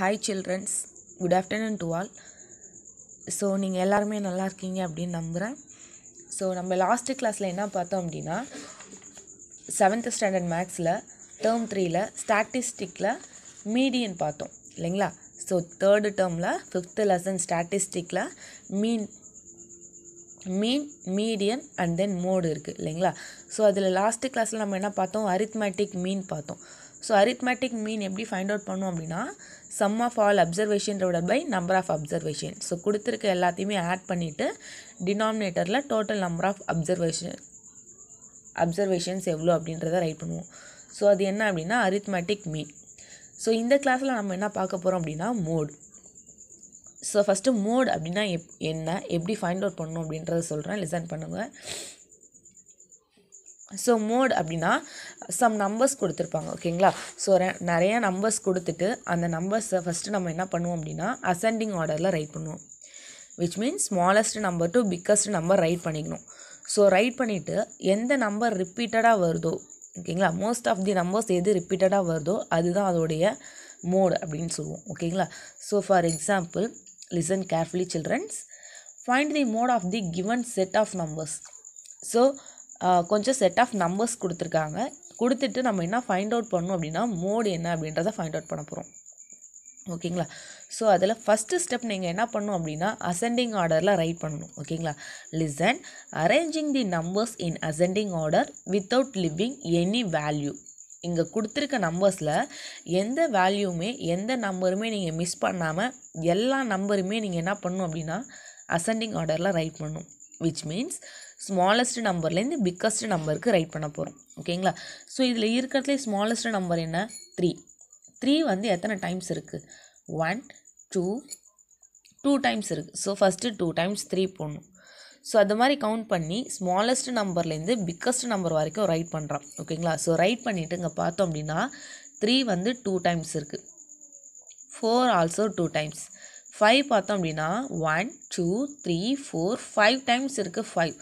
hi childrens good afternoon to all so நீங்கள் எல்லாருமே நல்லா இருக்கீங்க அப்படின்னு நம்புகிறேன் ஸோ நம்ம லாஸ்ட்டு கிளாஸில் என்ன பார்த்தோம் அப்படின்னா செவன்த்து ஸ்டாண்டர்ட் மேக்ஸில் டேர்ம் த்ரீயில் ஸ்டாட்டிஸ்டிக்கில் மீடியன் பார்த்தோம் இல்லைங்களா ஸோ தேர்டு டேர்மில் ஃபிஃப்த்து லெசன் ஸ்டாட்டிஸ்டிக்கில் mean mean median and then mode இருக்குது இல்லைங்களா ஸோ அதில் லாஸ்ட்டு கிளாஸில் நம்ம என்ன பார்த்தோம் அரித்மேட்டிக் மீன் பார்த்தோம் ஸோ அரித்மேட்டிக் மீன் எப்படி ஃபைண்ட் அவுட் பண்ணோம் அப்படின்னா sum of all observation divide by number of observation so கொடுத்துருக்க எல்லாத்தையுமே ஆட் பண்ணிவிட்டு டினாமினேட்டரில் total number of observation observations எவ்வளோ அப்படின்றத ரைட் பண்ணுவோம் ஸோ அது என்ன அப்படின்னா அரித்மேட்டிக் மீன் ஸோ இந்த கிளாஸில் நம்ம என்ன பார்க்க போகிறோம் அப்படின்னா மோட் ஸோ ஃபஸ்ட்டு மோட் அப்படின்னா எப் என்ன எப்படி ஃபைண்ட் அவுட் பண்ணணும் அப்படின்றத சொல்கிறேன் லிசன் பண்ணுங்கள் ஸோ மோட் அப்படின்னா சம் நம்பர்ஸ் கொடுத்துருப்பாங்க ஓகேங்களா ஸோ நிறைய நம்பர்ஸ் கொடுத்துட்டு அந்த நம்பர்ஸை ஃபஸ்ட்டு நம்ம என்ன பண்ணுவோம் அப்படின்னா அசெண்டிங் ஆர்டரில் ரைட் பண்ணுவோம் which means smallest number to biggest number write பண்ணிக்கணும் ஸோ ரைட் பண்ணிவிட்டு எந்த நம்பர் ரிப்பீட்டடாக வருதோ ஓகேங்களா மோஸ்ட் ஆஃப் தி நம்பர்ஸ் எது ரிப்பீட்டடாக வருதோ அதுதான் அதோடைய மோட் அப்படின்னு சொல்லுவோம் ஓகேங்களா so for example listen carefully childrens find the mode of the given set of numbers so கொஞ்சம் செட் ஆஃப் நம்பர்ஸ் கொடுத்துருக்காங்க கொடுத்துட்டு நம்ம என்ன ஃபைண்ட் அவுட் பண்ணணும் அப்படின்னா மோடு என்ன அப்படின்றத ஃபைண்ட் அவுட் பண்ண போகிறோம் ஓகேங்களா ஸோ அதில் ஃபஸ்ட்டு ஸ்டெப் நீங்கள் என்ன பண்ணணும் அப்படின்னா அசெண்டிங் ஆர்டரில் ரைட் பண்ணணும் ஓகேங்களா listen arranging the numbers in ascending order without leaving any value இங்கே கொடுத்துருக்க நம்பர்ஸில் எந்த வேல்யூமே எந்த நம்பருமே நீங்கள் மிஸ் பண்ணாமல் எல்லா நம்பருமே நீங்கள் என்ன பண்ணணும் அப்படின்னா அசெண்டிங் ஆர்டரில் ரைட் பண்ணணும் விச் மீன்ஸ் ஸ்மாலஸ்ட் நம்பர்லேருந்து பிக்கஸ்ட் நம்பருக்கு ரைட் பண்ண போகிறோம் ஓகேங்களா ஸோ இதில் இருக்கிறதுலே ஸ்மாலஸ்ட் நம்பர் என்ன த்ரீ த்ரீ வந்து எத்தனை டைம்ஸ் இருக்குது ஒன் டூ டூ டைம்ஸ் இருக்குது so first two times three போடணும் ஸோ அது மாதிரி கவுண்ட் பண்ணி ஸ்மாலஸ்ட் நம்பர்லேருந்து பிக்கஸ்ட் நம்பர் வரைக்கும் ரைட் பண்ணுறான் ஓகேங்களா ஸோ ரைட் பண்ணிவிட்டு இங்கே பார்த்தோம் அப்படின்னா த்ரீ வந்து டூ டைம்ஸ் இருக்குது four also two times five பார்த்தோம் அப்படின்னா one two three four five times இருக்குது ஃபைவ்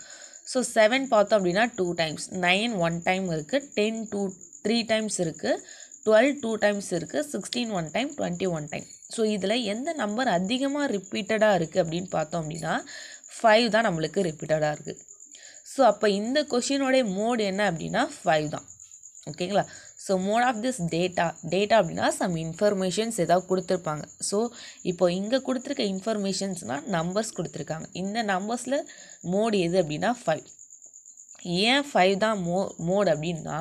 ஸோ செவன் பார்த்தோம் அப்படின்னா two times nine one time இருக்குது டென் டூ த்ரீ டைம்ஸ் இருக்குது டுவெல் டூ டைம்ஸ் இருக்குது sixteen one time twenty one time so இதில் எந்த நம்பர் அதிகமாக ரிப்பீட்டடாக இருக்குது அப்படின்னு பார்த்தோம் அப்படின்னா ஃபைவ் தான் நம்மளுக்கு ரிப்பீட்டடாக இருக்குது ஸோ அப்போ இந்த கொஷினோடைய மோடு என்ன அப்படின்னா ஃபைவ் தான் ஓகேங்களா so mode of this data data அப்படின்னா சம் இன்ஃபர்மேஷன்ஸ் ஏதாவது கொடுத்துருப்பாங்க ஸோ இப்போ இங்கே கொடுத்துருக்க இன்ஃபர்மேஷன்ஸ்னால் நம்பர்ஸ் கொடுத்துருக்காங்க இந்த நம்பர்ஸில் மோடு எது அப்படின்னா ஃபைவ் ஏன் ஃபைவ் தான் மோ மோட் அப்படின்னா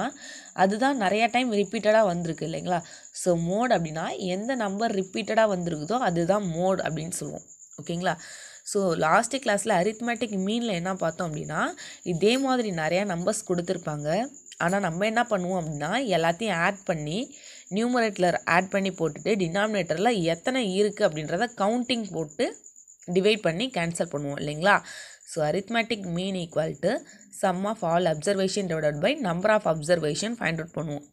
அதுதான் நிறையா டைம் ரிப்பீட்டடாக வந்திருக்கு இல்லைங்களா ஸோ மோட் அப்படின்னா எந்த நம்பர் ரிப்பீட்டடாக வந்திருக்குதோ அதுதான் மோட் அப்படின்னு சொல்லுவோம் ஓகேங்களா ஸோ லாஸ்ட்டு கிளாஸில் அரித்மேட்டிக் மீனில் என்ன பார்த்தோம் அப்படின்னா இதே மாதிரி நிறையா நம்பர்ஸ் கொடுத்துருப்பாங்க ஆனால் நம்ம என்ன பண்ணுவோம் அப்படின்னா எல்லாத்தையும் ஆட் பண்ணி நியூமரேட்டில் ஆட் பண்ணி போட்டுட்டு டினாமினேட்டரில் எத்தனை இருக்குது அப்படின்றத கவுண்டிங் போட்டு டிவைட் பண்ணி கேன்சல் பண்ணுவோம் இல்லைங்களா so arithmetic mean equal to sum of all observation divide by number of observation find out பண்ணுவோம்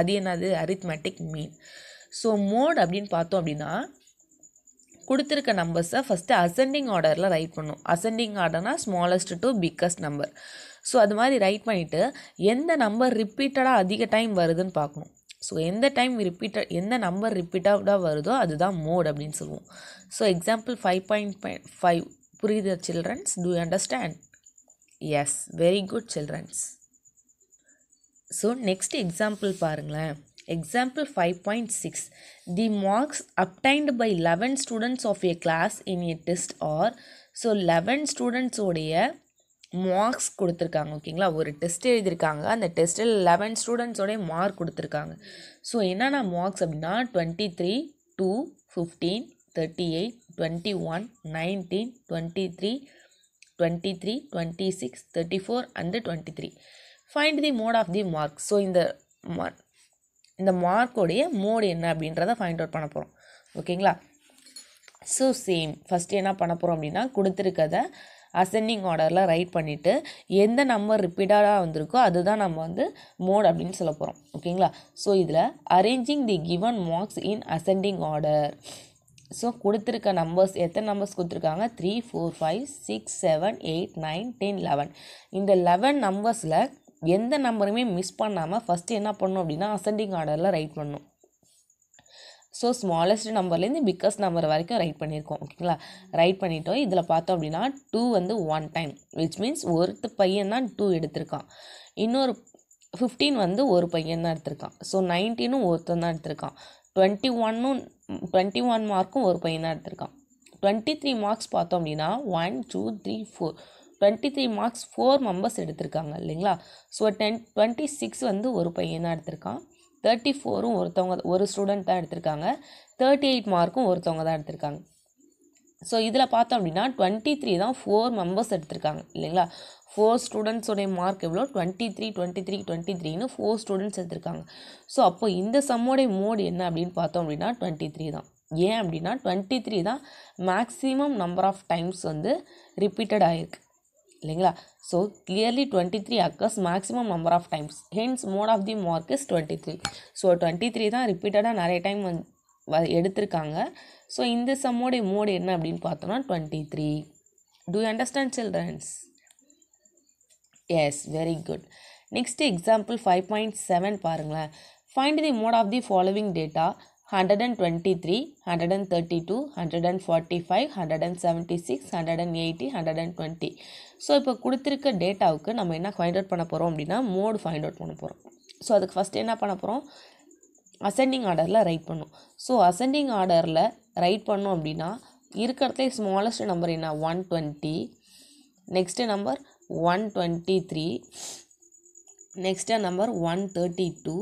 அது என்னது அரித்மேட்டிக் மீன் ஸோ மோட் அப்படின்னு பார்த்தோம் அப்படின்னா கொடுத்துருக்க நம்பர்ஸை ஃபஸ்ட்டு அசெண்டிங் ஆர்டரில் ரைட் பண்ணும் அசெண்டிங் ஆர்டர்னால் smallest to biggest number so அது மாதிரி ரைட் பண்ணிவிட்டு எந்த நம்பர் ரிப்பீட்டடாக அதிக டைம் வருதுன்னு பார்க்கணும் ஸோ எந்த டைம் ரிப்பீட்ட எந்த நம்பர் ரிப்பீட்டடாக வருதோ அதுதான் மோட் அப்படின்னு சொல்லுவோம் so example five point five புரியுது childrens do understand yes very good childrens so next example பாருங்களேன் example five point six the marks obtained by eleven students of a class in a test are so eleven ஸ்டூடெண்ட்ஸோடைய marks கொடுத்துருக்காங்க ஓகேங்களா ஒரு test எழுதியிருக்காங்க அந்த டெஸ்ட்டில் eleven ஸ்டூடெண்ட்ஸோடய mark கொடுத்துருக்காங்க ஸோ என்னென்ன மார்க்ஸ் அப்படின்னா twenty three two fifteen thirty eight twenty one nineteen twenty three twenty three twenty six thirty four and twenty three find the mode of the mark so இந்த இந்த மார்க்கோடைய mode என்ன அப்படின்றத find out பண்ண போகிறோம் ஓகேங்களா so same first என்ன பண்ண போகிறோம் அப்படின்னா கொடுத்துருக்கதை அசெண்டிங் ஆர்டரில் ரைட் பண்ணிவிட்டு எந்த நம்பர் ரிப்பீட்டடாக வந்திருக்கோ அதுதான் நம்ம வந்து மோட் அப்படின்னு சொல்ல போகிறோம் ஓகேங்களா ஸோ இதில் arranging the given marks in ascending order so கொடுத்துருக்க நம்பர்ஸ் எத்தனை நம்பர்ஸ் கொடுத்துருக்காங்க three four five six seven eight nine ten eleven இந்த லெவன் நம்பர்ஸில் எந்த நம்பருமே மிஸ் பண்ணாமல் ஃபஸ்ட்டு என்ன பண்ணணும் அப்படின்னா அசெண்டிங் ஆர்டரில் ரைட் பண்ணணும் ஸோ ஸ்மாலஸ்ட் நம்பர்லேருந்து பிக்கஸ்ட் நம்பர் வரைக்கும் ரைட் பண்ணியிருக்கோம் ஓகேங்களா ரைட் பண்ணிட்டோம் இதில் பார்த்தோம் அப்படின்னா டூ வந்து ஒன் டைம் விச் மீன்ஸ் ஒருத்த பையன் தான் டூ எடுத்திருக்கான் இன்னொரு ஃபிஃப்டீன் வந்து ஒரு பையன் தான் எடுத்திருக்கான் ஸோ நைன்டீனும் ஒருத்தன் தான் எடுத்திருக்கான் டுவெண்ட்டி ஒன்னும் டுவெண்ட்டி ஒன் மார்க்கும் ஒரு பையன் தான் எடுத்திருக்கான் டுவெண்ட்டி த்ரீ மார்க்ஸ் பார்த்தோம் அப்படின்னா one two three four twenty three marks four members எடுத்திருக்காங்க இல்லைங்களா ஸோ டென் டுவெண்ட்டி சிக்ஸ் வந்து ஒரு பையன் தான் எடுத்திருக்கான் தேர்ட்டி ஃபோரும் ஒருத்தவங்க ஒரு ஸ்டூடெண்ட் தான் எடுத்திருக்காங்க தேர்ட்டி எயிட் மார்க்கும் ஒருத்தவங்க தான் எடுத்திருக்காங்க ஸோ இதில் பார்த்தோம் அப்படின்னா டுவெண்ட்டி த்ரீ தான் ஃபோர் மெம்பர்ஸ் எடுத்திருக்காங்க இல்லைங்களா ஃபோர் ஸ்டூடெண்ட்ஸோடைய மார்க் எவ்வளோ twenty three twenty three twenty த்ரீன்னு ஃபோர் ஸ்டூடெண்ட்ஸ் எடுத்திருக்காங்க ஸோ அப்போ இந்த சம்மோடைய மோடு என்ன அப்படின்னு பார்த்தோம் அப்படின்னா டுவெண்ட்டி த்ரீ தான் ஏன் அப்படின்னா டுவெண்ட்டி த்ரீ தான் மேக்ஸிமம் நம்பர் ஆஃப் டைம்ஸ் வந்து ரிப்பீட்டட் ஆகிருக்கு இல்லைங்களா so clearly twenty three occurs maximum number of times hence mode of the mark is twenty three so twenty three தான் ரிப்பீட்டடாக நிறைய டைம் வந் வ எடுத்திருக்காங்க ஸோ இந்த சம்மோடைய மோடு என்ன அப்படின்னு பார்த்தோம்னா twenty three do understand childrens yes very good next example five point seven பாருங்களேன் find the mode of the following data hundred and twenty three hundred and thirty two hundred and forty five hundred and seventy six hundred and eighty hundred and twenty so இப்போ கொடுத்துருக்க டேட்டாவுக்கு நம்ம என்ன find out பண்ண போகிறோம் அப்படின்னா mode find out பண்ண போகிறோம் so அதுக்கு ஃபஸ்ட் என்ன பண்ண போகிறோம் அசெண்டிங் ஆர்டரில் ரைட் பண்ணும் ஸோ அசெண்டிங் ஆர்டரில் ரைட் பண்ணோம் அப்படின்னா இருக்கிறதுலே ஸ்மாலஸ்ட் நம்பர் என்ன one twenty next number one twenty three next number one thirty two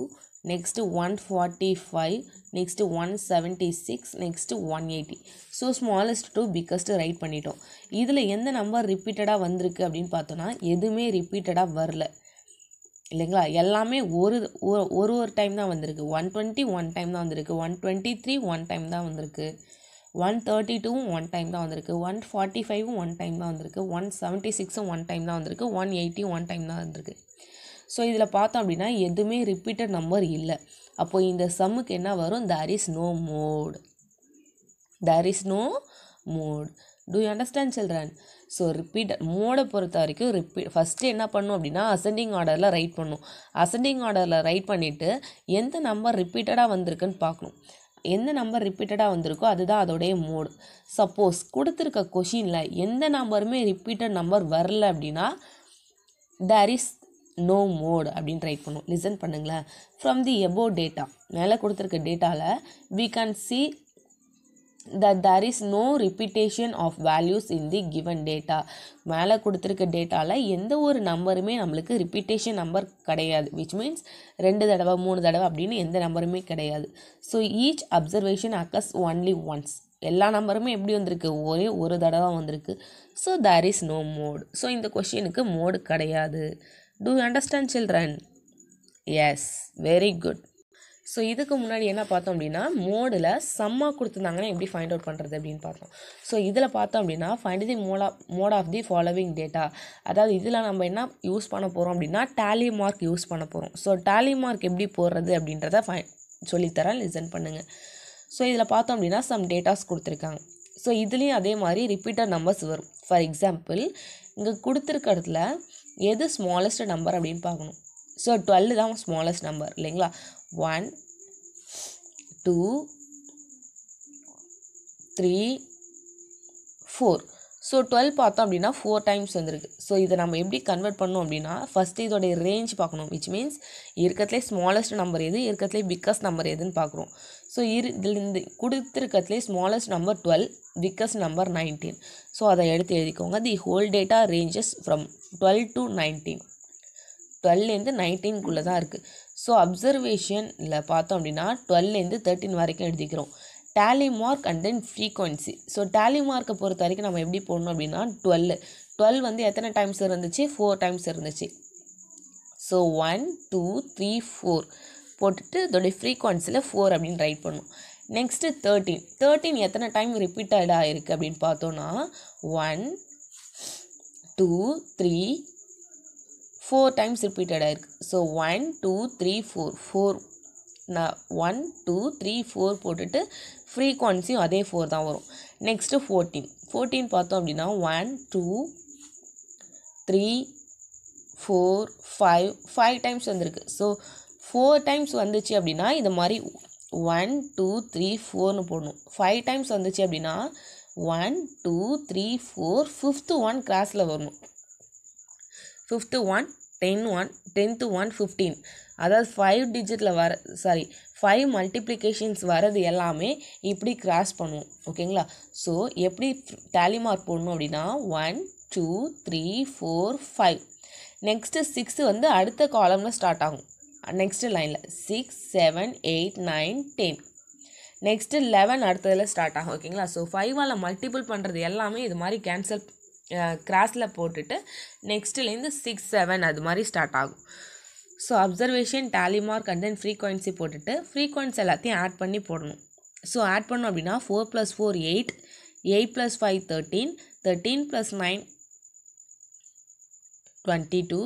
next one forty five next one seventy six next one eighty so smallest to biggest write பண்ணிட்டோம் இதில் எந்த number ரிப்பீட்டடாக வந்திருக்கு அப்படின்னு பார்த்தோன்னா எதுவுமே ரிப்பீட்டடாக வரல இல்லைங்களா எல்லாமே ஒரு ஒரு ஒரு டைம் தான் வந்திருக்கு ஒன் டுவெண்ட்டி ஒன் டைம் தான் வந்திருக்கு one twenty three one time தான் வந்திருக்கு ஒன் தேர்ட்டி டூவும் ஒன் டைம் தான் வந்திருக்கு ஒன் ஃபார்ட்டி ஃபைவும் ஒன் டைம் தான் வந்திருக்கு ஒன் செவன்ட்டி சிக்ஸும் ஒன் டைம் தான் வந்திருக்கு ஒன் எயிட்டி ஒன் டைம் தான் வந்திருக்கு ஸோ இதில் பார்த்தோம் அப்படின்னா எதுவுமே ரிப்பீட்டட் நம்பர் இல்லை அப்போது இந்த சம்முக்கு என்ன வரும் there is no mode there is no mode do you understand children so repeated மோடை பொறுத்த வரைக்கும் ரிப்பீட் ஃபஸ்ட்டு என்ன பண்ணும் அப்படின்னா அசெண்டிங் ஆர்டரில் ரைட் பண்ணும் அசெண்டிங் ஆர்டரில் ரைட் பண்ணிவிட்டு எந்த நம்பர் ரிப்பீட்டடாக வந்திருக்குன்னு பார்க்கணும் எந்த நம்பர் ரிப்பீட்டடாக வந்திருக்கோ அதுதான் அதோடைய மோடு சப்போஸ் கொடுத்துருக்க கொஷினில் எந்த நம்பருமே ரிப்பீட்டட் நம்பர் வரல அப்படின்னா தேர் இஸ் நோ மோட் அப்படின்னு ட்ரை பண்ணும் லிசன் பண்ணுங்களேன் ஃப்ரம் தி எபோ டேட்டா மேலே கொடுத்துருக்க டேட்டாவில் we can see that there is no repetition of values in the given data மேலே கொடுத்துருக்க டேட்டாவில் எந்த ஒரு நம்பருமே நம்மளுக்கு ரிப்பீட்டேஷன் நம்பர் கிடையாது விச் மீன்ஸ் ரெண்டு தடவை மூணு தடவை அப்படின்னு எந்த நம்பருமே கிடையாது so each observation occurs only once எல்லா நம்பருமே எப்படி வந்திருக்கு ஒரே ஒரு தடவை வந்திருக்கு so there is no mode so இந்த கொஷினுக்கு மோடு கிடையாது do understand children yes very good so இதுக்கு முன்னாடி என்ன பார்த்தோம் அப்படின்னா மோடில் சம்மா கொடுத்துருந்தாங்கன்னா எப்படி ஃபைண்ட் அவுட் பண்ணுறது அப்படின்னு பார்த்தோம் ஸோ இதில் பார்த்தோம் அப்படின்னா find the mode of mode of the following data அதாவது இதில் நம்ம என்ன யூஸ் பண்ண போகிறோம் அப்படின்னா டேலி மார்க் யூஸ் பண்ண போகிறோம் ஸோ டேலி மார்க் எப்படி போடுறது அப்படின்றத ஃபை சொல்லித்தரேன் லிசன் பண்ணுங்கள் ஸோ இதில் பார்த்தோம் அப்படின்னா சம் டேட்டாஸ் கொடுத்துருக்காங்க ஸோ இதுலேயும் அதே மாதிரி ரிப்பீட்டட் நம்பர்ஸ் வரும் ஃபார் எக்ஸாம்பிள் இங்கே கொடுத்துருக்க இடத்துல எது ஸ்மாலஸ்ட் நம்பர் அப்படின்னு பார்க்கணும் ஸோ டுவெல் தான் ஸ்மாலஸ்ட் நம்பர் இல்லைங்களா one two three four so twelve பார்த்தோம் அப்படின்னா ஃபோர் டைம்ஸ் வந்திருக்கு ஸோ இதை நம்ம எப்படி கன்வெர்ட் பண்ணோம் அப்படின்னா ஃபஸ்ட்டு இதோடைய ரேஞ்ச் பார்க்கணும் விச் மீன்ஸ் இருக்கிறதுலே ஸ்மாலஸ்ட் நம்பர் எது இருக்கிறதுலே பிக்கஸ்ட் நம்பர் எதுன்னு பார்க்குறோம் ஸோ இரு இதில் இந்த கொடுத்துருக்கிறதுலே smallest number twelve biggest number nineteen so அதை எடுத்து எழுதிக்கோங்க the whole data ranges from twelve to nineteen டுவெல்லேருந்து நைன்டீன்குள்ளே தான் இருக்குது ஸோ அப்சர்வேஷனில் பார்த்தோம் அப்படின்னா டுவெல்லேருந்து தேர்ட்டின் வரைக்கும் எழுதிக்கிறோம் tally mark and then frequency so tally மார்க்கை பொறுத்த வரைக்கும் நம்ம எப்படி போடணும் அப்படின்னா டுவெல் டுவெல் வந்து எத்தனை டைம்ஸ் இருந்துச்சு ஃபோர் டைம்ஸ் இருந்துச்சு so one two three four போட்டுட்டு அதோடைய ஃப்ரீக்வன்சியில் ஃபோர் அப்படின்னு ரைட் பண்ணும் நெக்ஸ்ட்டு தேர்ட்டீன் தேர்ட்டீன் எத்தனை டைம் ரிப்பீட்டட் ஆகிருக்கு அப்படின்னு பார்த்தோன்னா one two three four times repeated ஆகிருக்கு so one two three four four நான் ஒன் டூ த்ரீ ஃபோர் போட்டுட்டு ஃப்ரீக்வன்சியும் அதே ஃபோர் தான் வரும் நெக்ஸ்ட்டு ஃபோர்டீன் ஃபோர்டீன் பார்த்தோம் அப்படின்னா one two three four five five times வந்திருக்கு ஸோ ஃபோர் டைம்ஸ் வந்துச்சு அப்படின்னா இது மாதிரி ஒன் டூ த்ரீ ஃபோர்னு போடணும் ஃபைவ் டைம்ஸ் வந்துச்சு அப்படின்னா one two three four fifth one கிளாஸில் வரணும் fifth one ten one tenth one fifteen அதாவது ஃபைவ் டிஜிட்டில் வர சாரி ஃபைவ் மல்டிப்ளிகேஷன்ஸ் வரது எல்லாமே இப்படி கிராஸ் பண்ணுவோம் ஓகேங்களா ஸோ எப்படி டேலி மார்க் போடணும் அப்படின்னா one two three four five next sixth வந்து அடுத்த காலமில் ஸ்டார்ட் ஆகும் நெக்ஸ்ட்டு லைனில் six seven eight nine ten next eleven அடுத்ததில் ஸ்டார்ட் ஆகும் ஓகேங்களா ஸோ ஃபைவால் மல்டிபிள் பண்ணுறது எல்லாமே இது மாதிரி கேன்சல் கிராஸில் போட்டுட்டு நெக்ஸ்ட்லேருந்து சிக்ஸ் செவன் அது மாதிரி ஸ்டார்ட் ஆகும் so observation tally mark and then frequency போட்டுட்டு ஃப்ரீக்வன்சி எல்லாத்தையும் ஆட் பண்ணி போடணும் ஸோ ஆட் பண்ணோம் அப்படின்னா four plus four eight eight plus five thirteen thirteen plus nine twenty two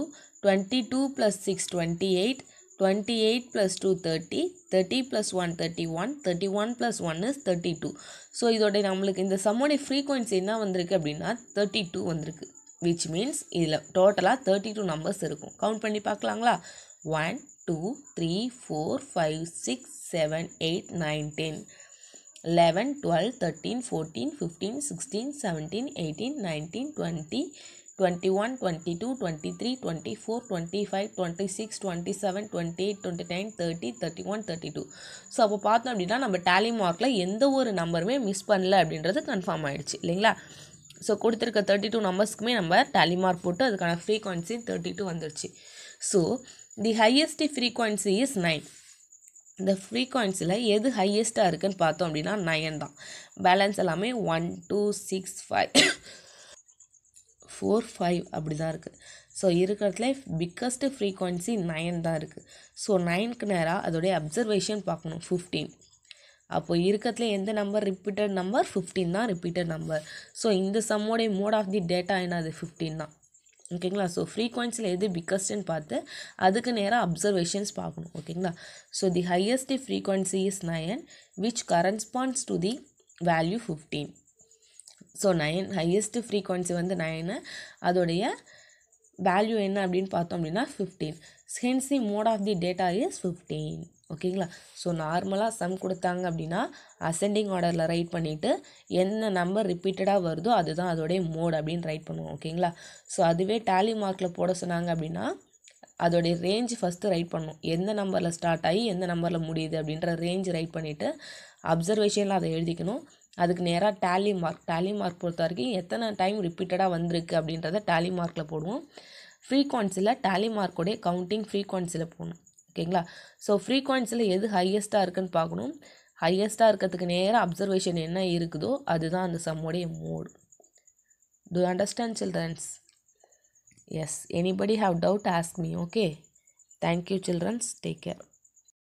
twenty two plus six twenty eight twenty eight plus two thirty thirty plus one thirty one thirty one plus one is thirty two so இதோடைய நம்மளுக்கு இந்த சம்மோடைய frequency என்ன வந்திருக்கு அப்படின்னா thirty two வந்திருக்கு which means இதில் டோட்டலாக தேர்ட்டி டூ நம்பர்ஸ் இருக்கும் கவுண்ட் பண்ணி பார்க்கலாங்களா one two three four five six seven eight nine ten eleven twelve thirteen fourteen fifteen sixteen seventeen eighteen nineteen twenty twenty one twenty two twenty three twenty four twenty five twenty six twenty seven twenty eight twenty nine thirty thirty one thirty two so அப்போ பார்த்தோம் அப்படின்னா நம்ம tally மார்க்கில் எந்த ஒரு நம்பருமே miss பண்ணல அப்படின்றது confirm ஆகிடுச்சு இல்லைங்களா ஸோ கொடுத்துருக்க தேர்ட்டி டூ நம்பர்ஸ்க்குமே நம்ம டேலி மார்க் போட்டு அதுக்கான ஃப்ரீக்வன்சி தேர்ட்டி டூ வந்துடுச்சு so the highest frequency is nine இந்த ஃப்ரீக்வன்சியில் எது ஹையஸ்ட்டாக இருக்குதுன்னு பார்த்தோம் அப்படின்னா நயன் தான் பேலன்ஸ் எல்லாமே one two six five four five அப்படி தான் இருக்குது ஸோ இருக்கிறதுல பிக்கஸ்ட்டு ஃப்ரீக்வன்சி நைன் தான் இருக்குது ஸோ நைனுக்கு நேராக அதோடைய அப்சர்வேஷன் பார்க்கணும் ஃபிஃப்டீன் அப்போ இருக்கிறதுல எந்த நம்பர் ரிப்பீட்டட் நம்பர் ஃபிஃப்டீன் தான் ரிப்பீட்டட் நம்பர் ஸோ இந்த சம்மோடைய மோட் ஆஃப் தி டேட்டா என்ன அது ஃபிஃப்டீன் தான் ஓகேங்களா ஸோ ஃப்ரீக்வன்சியில் எது பிக்கஸ்ட்டுன்னு பார்த்து அதுக்கு நேராக அப்சர்வேஷன்ஸ் பார்க்கணும் ஓகேங்களா so the highest frequency is nine which corresponds to the value fifteen so nine highest frequency வந்து நைனு அதோடைய வேல்யூ என்ன அப்படின்னு பார்த்தோம் அப்படின்னா fifteen hence the mode of the data is fifteen ஓகேங்களா ஸோ நார்மலாக சம் கொடுத்தாங்க அப்படின்னா அசெண்டிங் ஆர்டரில் ரைட் பண்ணிவிட்டு என்ன நம்பர் ரிப்பீட்டடாக வருதோ அதுதான் அதோடைய மோட் அப்படின்னு ரைட் பண்ணுவோம் ஓகேங்களா ஸோ அதுவே டேலி மார்க்கில் போட சொன்னாங்க அப்படின்னா அதோடைய ரேஞ்ச் ஃபஸ்ட்டு ரைட் பண்ணும் எந்த நம்பரில் ஸ்டார்ட் ஆகி எந்த நம்பரில் முடியுது அப்படின்ற ரேஞ்ச் ரைட் பண்ணிவிட்டு அப்சர்வேஷனில் அதை எழுதிக்கணும் அதுக்கு நேராக டேலி மார்க் டேலி மார்க் பொறுத்த வரைக்கும் எத்தனை டைம் ரிப்பீட்டடாக வந்திருக்கு அப்படின்றத டேலி மார்க்கில் போடுவோம் ஃப்ரீக்வன்சியில் டேலி மார்க்கோடைய கவுண்டிங் ஃப்ரீக்வன்சியில் போகணும் ஓகேங்களா ஸோ ஃப்ரீக்வன்சியில் எது ஹையஸ்ட்டாக இருக்குன்னு பார்க்கணும் ஹையஸ்ட்டாக இருக்கிறதுக்கு நேராக அப்சர்வேஷன் என்ன இருக்குதோ அதுதான் அந்த சம்முடைய mode to understand childrens yes anybody have doubt ask me okay thank you childrens take care